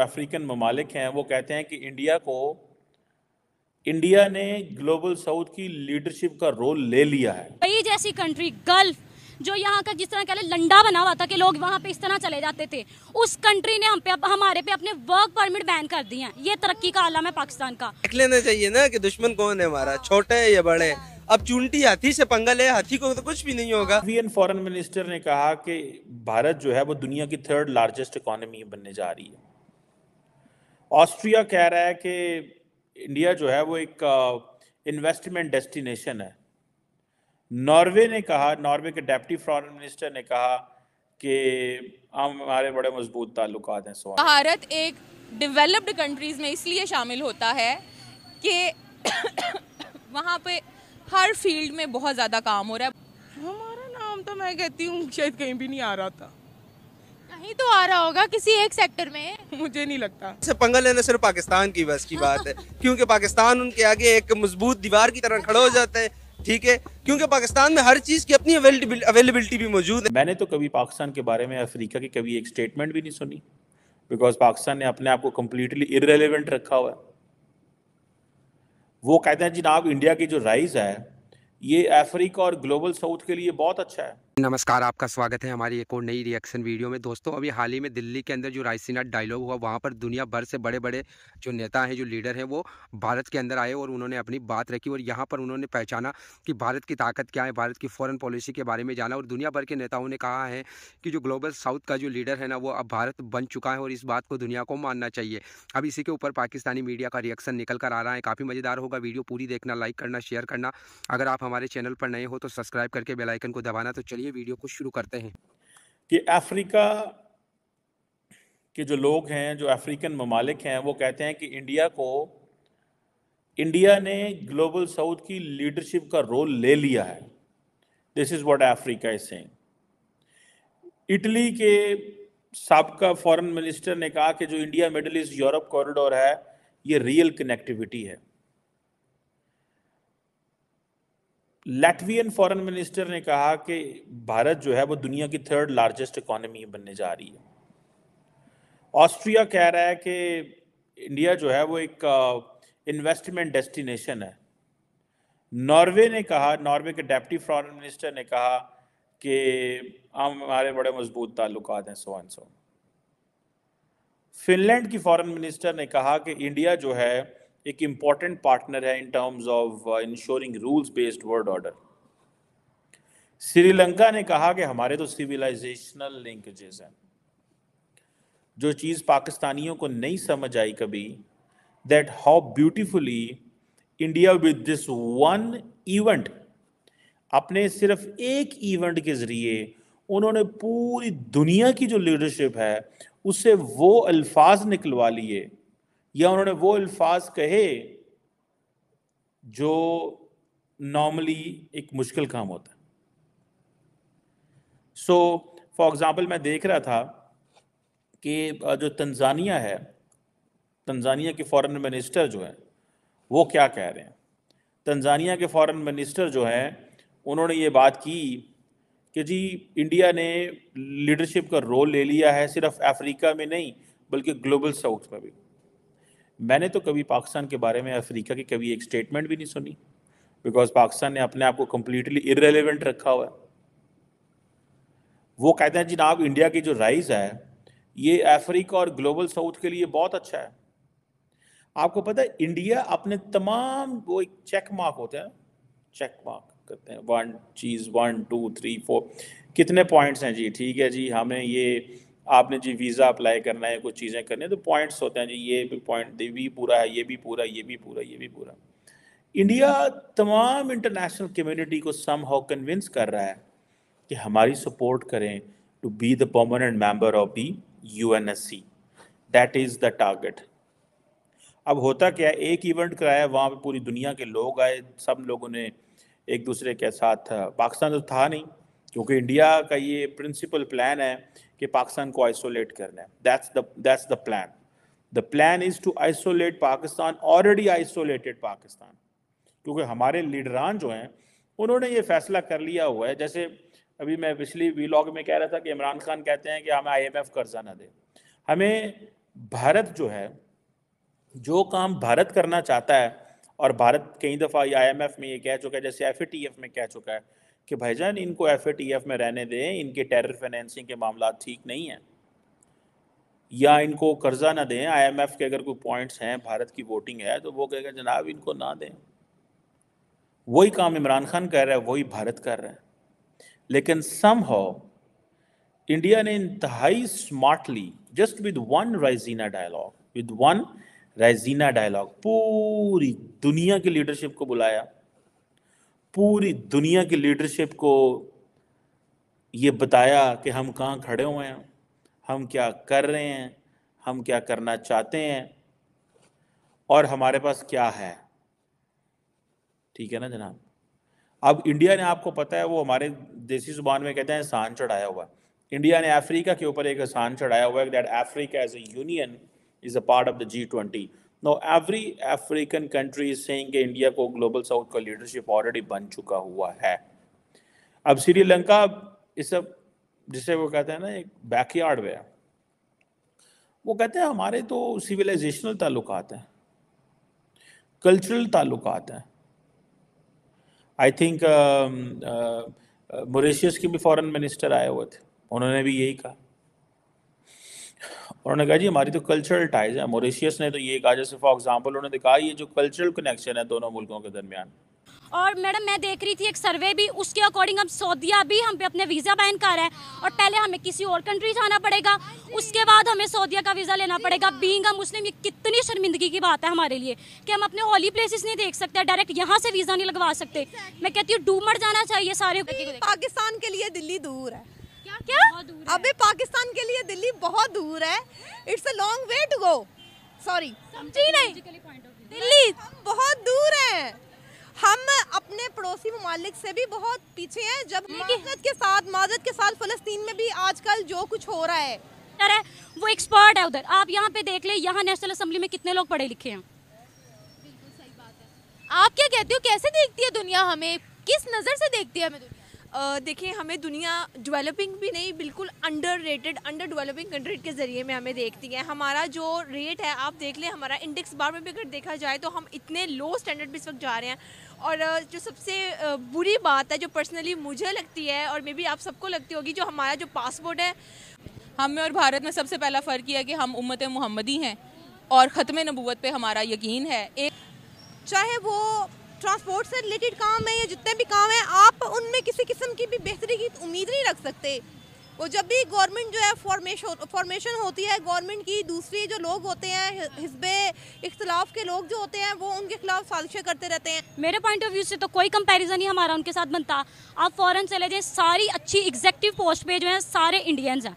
African ममालिक हैं वो कहते हैं कि इंडिया को इंडिया ने ग्लोबल साउथ की लीडरशिप का रोल ले लिया है कई जैसी कंट्री गल्फ जो यहाँ का जिस तरह कह लंडा बना हुआ था कि लोग वहाँ पे इस तरह चले जाते थे उस कंट्री ने हम पे हमारे पे अपने वर्क परमिट बैन कर दिए हैं ये तरक्की का आलम है पाकिस्तान का देख लेना चाहिए ना कि दुश्मन कौन है हमारा छोटे है या बड़े अब चूंटी हाथी से पंगल है हाथी को तो कुछ भी नहीं होगा इंडियन फॉरन मिनिस्टर ने कहा कि भारत जो है वो दुनिया की थर्ड लार्जेस्ट इकोनॉमी बनने जा रही है ऑस्ट्रिया कह रहा है कि इंडिया जो है वो एक इन्वेस्टमेंट डेस्टिनेशन है नॉर्वे ने कहा नॉर्वे के डेप्टी फॉरन मिनिस्टर ने कहा कि हम हमारे बड़े मजबूत ताल्लुक हैं सो भारत एक डेवलप्ड कंट्रीज़ में इसलिए शामिल होता है कि वहाँ पे हर फील्ड में बहुत ज़्यादा काम हो रहा है हमारा नाम तो मैं कहती हूँ शायद कहीं भी नहीं आ रहा था कहीं तो आ रहा होगा किसी एक सेक्टर में मुझे नहीं लगता इसे पंगा लेना सिर्फ पाकिस्तान की बस की बात है क्योंकि पाकिस्तान उनके आगे एक मजबूत दीवार की तरह खड़ा हो अच्छा। जाता है ठीक है क्योंकि पाकिस्तान में हर चीज की अपनी अवेलेबिलिटी भी मौजूद है मैंने तो कभी पाकिस्तान के बारे में अफ्रीका की कभी एक स्टेटमेंट भी नहीं सुनी बिकॉज पाकिस्तान ने अपने आप को कम्प्लीटली इरेलीवेंट रखा हुआ है वो कहते हैं जिनाब इंडिया की जो राइज है ये अफ्रीका और ग्लोबल साउथ के लिए बहुत अच्छा है नमस्कार आपका स्वागत है हमारी एक और नई रिएक्शन वीडियो में दोस्तों अभी हाल ही में दिल्ली के अंदर जो रायसीना डायलॉग हुआ वहाँ पर दुनिया भर से बड़े बड़े जो नेता हैं जो लीडर हैं वो भारत के अंदर आए और उन्होंने अपनी बात रखी और यहाँ पर उन्होंने पहचाना कि भारत की ताकत क्या है भारत की फ़ॉरन पॉलिसी के बारे में जाना और दुनिया भर के नेताओं ने कहा है कि जो ग्लोबल साउथ का जो लीडर है ना वो अब भारत बन चुका है और इस बात को दुनिया को मानना चाहिए अब इसी के ऊपर पाकिस्तानी मीडिया का रिएक्शन निकल कर आ रहा है काफ़ी मज़ेदार होगा वीडियो पूरी देखना लाइक करना शेयर करना अगर आप हमारे चैनल पर नए हो तो सब्सक्राइब करके बेलाइकन को दबाना तो चलिए वीडियो को शुरू करते हैं कि अफ्रीका के जो लोग हैं जो अफ्रीकन ममालिक हैं वो कहते हैं कि इंडिया को इंडिया ने ग्लोबल साउथ की लीडरशिप का रोल ले लिया है this is what Africa is saying Italy के सबका फॉरेन मिनिस्टर ने कहा कि जो India middle east Europe corridor है ये रियल कनेक्टिविटी है लैटवियन फॉरेन मिनिस्टर ने कहा कि भारत जो है वो दुनिया की थर्ड लार्जेस्ट इकोनॉमी बनने जा रही है ऑस्ट्रिया कह रहा है कि इंडिया जो है वो एक इन्वेस्टमेंट uh, डेस्टिनेशन है नॉर्वे ने कहा नॉर्वे के डेप्टी फॉरेन मिनिस्टर ने कहा कि हम हमारे बड़े मजबूत ताल्लुक हैं सो एंड सो फिनलैंड की फॉरेन मिनिस्टर ने कहा कि इंडिया जो है एक इम्पॉर्टेंट पार्टनर है in terms of ensuring rules based world order Sri Lanka ने कहा कि हमारे तो सिविलाइजेशनल लिंकेजेस हैं जो चीज़ पाकिस्तानियों को नहीं समझ आई कभी that how beautifully India with this one event अपने सिर्फ एक इवेंट के ज़रिए उन्होंने पूरी दुनिया की जो लीडरशिप है उससे वो अल्फाज निकलवा लिए या उन्होंने वो अल्फाज कहे जो नॉर्मली एक मुश्किल काम होता है सो फॉर एग्ज़ाम्पल मैं देख रहा था कि जो तंजानिया है तंजानिया के फॉरेन मिनिस्टर जो हैं वो क्या कह रहे हैं तंजानिया के फॉरेन मिनिस्टर जो हैं उन्होंने ये बात की कि जी इंडिया ने लीडरशिप का रोल ले लिया है सिर्फ अफ्रीका में नहीं बल्कि ग्लोबल साउथ में भी मैंने तो कभी पाकिस्तान के बारे में अफ्रीका की कभी एक स्टेटमेंट भी नहीं सुनी बिकॉज पाकिस्तान ने अपने आप को कम्प्लीटली इरेलीवेंट रखा हुआ है वो कहते हैं जनाब इंडिया की जो राइज है ये अफ्रीका और ग्लोबल साउथ के लिए बहुत अच्छा है आपको पता है इंडिया अपने तमाम वो एक चेक मार्क होते हैं चेक मार्क करते हैं वन चीज़ वन टू थ्री फोर कितने पॉइंट्स हैं जी ठीक है जी हमें ये आपने जी वीज़ा अप्लाई करना है कुछ चीज़ें करनी है तो पॉइंट्स होते हैं जी ये भी पॉइंट भी पूरा है ये भी पूरा ये भी पूरा ये भी पूरा इंडिया तमाम इंटरनेशनल कम्युनिटी को सम हाउ कन्विंस कर रहा है कि हमारी सपोर्ट करें to be the permanent member of the U N S C that is the target अब होता क्या है एक इवेंट कराया वहाँ पर पूरी दुनिया के लोग आए सब लोगों ने एक दूसरे के साथ पाकिस्तान तो था नहीं क्योंकि इंडिया का ये प्रिंसिपल प्लान है कि पाकिस्तान को आइसोलेट करना है that's the that's the plan the plan is to isolate Pakistan already isolated Pakistan क्योंकि हमारे लीडरान जो हैं उन्होंने ये फैसला कर लिया हुआ है जैसे अभी मैं पिछली वीलॉग में कह रहा था कि इमरान खान कहते हैं कि हमें एफ कर्जा ना दे हमें भारत जो है जो काम भारत करना चाहता है और भारत कई दफ़ा आई एम एफ में ये कह चुका है जैसे एफ में कह चुका है कि भाईजान इनको एफ एफ में रहने दें इनके टेरर फाइनेंसिंग के मामला ठीक नहीं हैं या इनको कर्जा ना दें आईएमएफ के अगर कोई पॉइंट्स हैं भारत की वोटिंग है तो वो कहेगा जनाब इनको ना दें वही काम इमरान खान कर रहा है वही भारत कर रहा है लेकिन सम हाउ इंडिया ने इंतहाई smartly just with one Raisina dialogue with one Raisina dialogue पूरी दुनिया की लीडरशिप को बुलाया पूरी दुनिया की लीडरशिप को ये बताया कि हम कहाँ खड़े हुए हैं हम क्या कर रहे हैं हम क्या करना चाहते हैं और हमारे पास क्या है ठीक है ना जनाब अब इंडिया ने आपको पता है वो हमारे देसी जुबान में कहते हैं एहसान चढ़ाया हुआ इंडिया ने अफ्रीका के ऊपर एक एहसान चढ़ाया हुआ है that Africa as a union is a part of the G twenty no every African country saying कि इंडिया को ग्लोबल साउथ का लीडरशिप ऑलरेडी बन चुका हुआ है अब श्रीलंका इस सब जिसे वो कहते हैं ना एक बैकयार्ड वे वो कहते हैं हमारे तो सिविलाइजेशनल ताल्लुकात हैं कल्चरल ताल्लुकात हैं आई थिंक मोरिशियस के भी फॉरेन मिनिस्टर आए हुए थे उन्होंने भी यही कहा उन्होंने कहा जी हमारी तो कल्चरल टाइज है मोरिशियस ने तो ये कहा जैसे फॉर एग्जाम्पल उन्होंने कहा ये जो कल्चरल कनेक्शन है दोनों मुल्कों के दरमियान और मैडम मैं देख रही थी एक सर्वे भी उसके अकॉर्डिंग हम सऊदीया भी हम पे अपने वीज़ा बैन कर रहे हैं और पहले हमें किसी और कंट्री जाना पड़ेगा उसके बाद हमें सऊदीया का वीज़ा लेना पड़ेगा बींग मुस्लिम ये कितनी शर्मिंदगी की बात है हमारे लिए कि हम अपने होली प्लेसेस नहीं देख सकते डायरेक्ट यहाँ से वीज़ा नहीं लगवा सकते मैं कहती हूँ डूमर जाना चाहिए सारे पाकिस्तान के लिए दिल्ली दूर है क्या अबे पाकिस्तान के लिए दिल्ली बहुत दूर है it's a long way to go sorry समझी नहीं दिल्ली बहुत दूर है हम अपने पड़ोसी ममालिक से भी बहुत पीछे हैं जब माजरत के साथ माजरत के साथ फलस्तीन में भी आजकल जो कुछ हो रहा है अरे वो एक्सपर्ट है उधर आप यहाँ पे देख ले यहाँ नेशनल असम्बली में कितने लोग पढ़े लिखे हैं बिल्कुल सही बात है आप क्या कहते हो कैसे देखती है दुनिया हमें किस नज़र से देखती है हमें दुनिया देखिए हमें दुनिया डेवलपिंग भी नहीं बिल्कुल under rated under developing country के ज़रिए में हमें देखती है हमारा जो रेट है आप देख लें हमारा इंडेक्स बार में भी अगर देखा जाए तो हम इतने लो स्टैंडर्ड भी इस वक्त जा रहे हैं और जो सबसे बुरी बात है जो पर्सनली मुझे लगती है और मे बी आप सबको लगती होगी जो हमारा जो पासपोर्ट है हमें और भारत में सबसे पहला फ़र्क यह है कि हम उम्मत मोहम्मदी हैं और ख़त्म नबूत पर हमारा यकीन है एक चाहे वो ट्रांसपोर्ट से रिलेटेड काम है या जितने भी रख सकते और जब भी गवर्नमेंट जो है फॉर्मेशन फॉर्मेशन होती है गवर्नमेंट की दूसरी जो लोग होते हैं हिस्बे इख्तलाफ के लोग जो होते हैं वो उनके खिलाफ साजिशें करते रहते हैं मेरे पॉइंट ऑफ व्यू से तो कोई कंपैरिजन ही हमारा उनके साथ बनता आप फॉरेन चले जाएँ सारी अच्छी एग्जेक्टिव पोस्ट पे जो है सारे इंडियंस हैं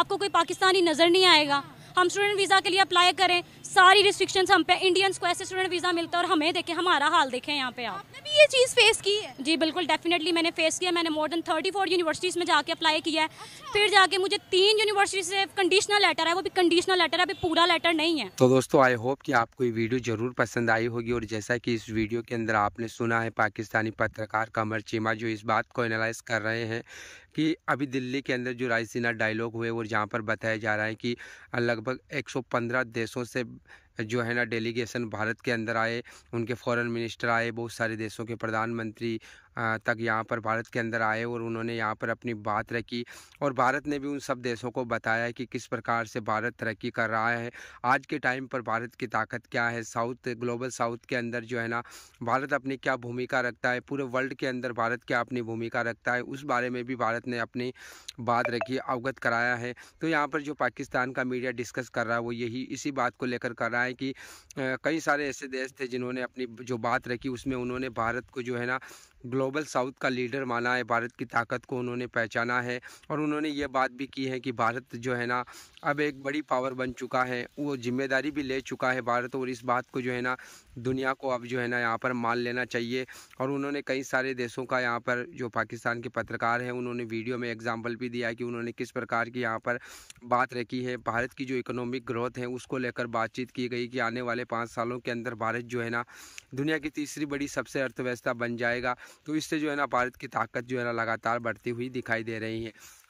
आपको कोई पाकिस्तानी नज़र नहीं आएगा हम स्टूडेंट वीज़ा के लिए अप्लाई करें सारी रिस्ट्रिक्शंस हम पे इंडियंस को ऐसे स्टूडेंट वीज़ा मिलता है और हमें देखें हमारा हाल देखें यहाँ पे आप आपने भी ये चीज़ फेस की है जी बिल्कुल डेफिनेटली मैंने फेस किया मैंने more than thirty four universities में जाके अप्लाई किया है अच्छा। फिर जाके मुझे तीन यूनिवर्सिटी से कंडीशनल लेटर है वो भी कंडीशनल लेटर है अभी पूरा लेटर नहीं है तो दोस्तों आई होप कि आपको ये वीडियो जरूर पसंद आई होगी और जैसा कि इस वीडियो के अंदर आपने सुना है पाकिस्तानी पत्रकार कमर चीमा जो इस बात को एनालाइज कर रहे हैं कि अभी दिल्ली के अंदर जो रायसीना डायलॉग हुए और जहाँ पर बताया जा रहा है कि लगभग 115 देशों से जो है ना डेलीगेशन भारत के अंदर आए उनके फॉरेन मिनिस्टर आए बहुत सारे देशों के प्रधानमंत्री तक यहाँ पर भारत के अंदर आए और उन्होंने यहाँ पर अपनी बात रखी और भारत ने भी उन सब देशों को बताया कि किस प्रकार से भारत तरक्की कर रहा है आज के टाइम पर भारत की ताकत क्या है साउथ ग्लोबल साउथ के अंदर जो है ना भारत अपनी क्या भूमिका रखता है पूरे वर्ल्ड के अंदर भारत क्या अपनी भूमिका रखता है उस बारे में भी भारत ने अपनी बात रखी अवगत कराया है तो यहाँ पर जो पाकिस्तान का मीडिया डिस्कस कर रहा है वो यही इसी बात को लेकर कर रहा है कि कई सारे ऐसे देश थे जिन्होंने अपनी जो बात रखी उसमें उन्होंने भारत को जो है ना ग्लोबल साउथ का लीडर माना है भारत की ताकत को उन्होंने पहचाना है और उन्होंने ये बात भी की है कि भारत जो है ना अब एक बड़ी पावर बन चुका है वो जिम्मेदारी भी ले चुका है भारत और इस बात को जो है ना दुनिया को अब जो है ना यहाँ पर मान लेना चाहिए और उन्होंने कई सारे देशों का यहाँ पर जो पाकिस्तान के पत्रकार हैं उन्होंने वीडियो में एग्जाम्पल भी दिया कि उन्होंने किस प्रकार की यहाँ पर बात रखी है भारत की जो इकोनॉमिक ग्रोथ है उसको लेकर बातचीत की गई कि आने वाले पाँच सालों के अंदर भारत जो है ना दुनिया की तीसरी बड़ी सबसे अर्थव्यवस्था बन जाएगा तो इससे जो है ना भारत की ताकत जो है ना लगातार बढ़ती हुई दिखाई दे रही है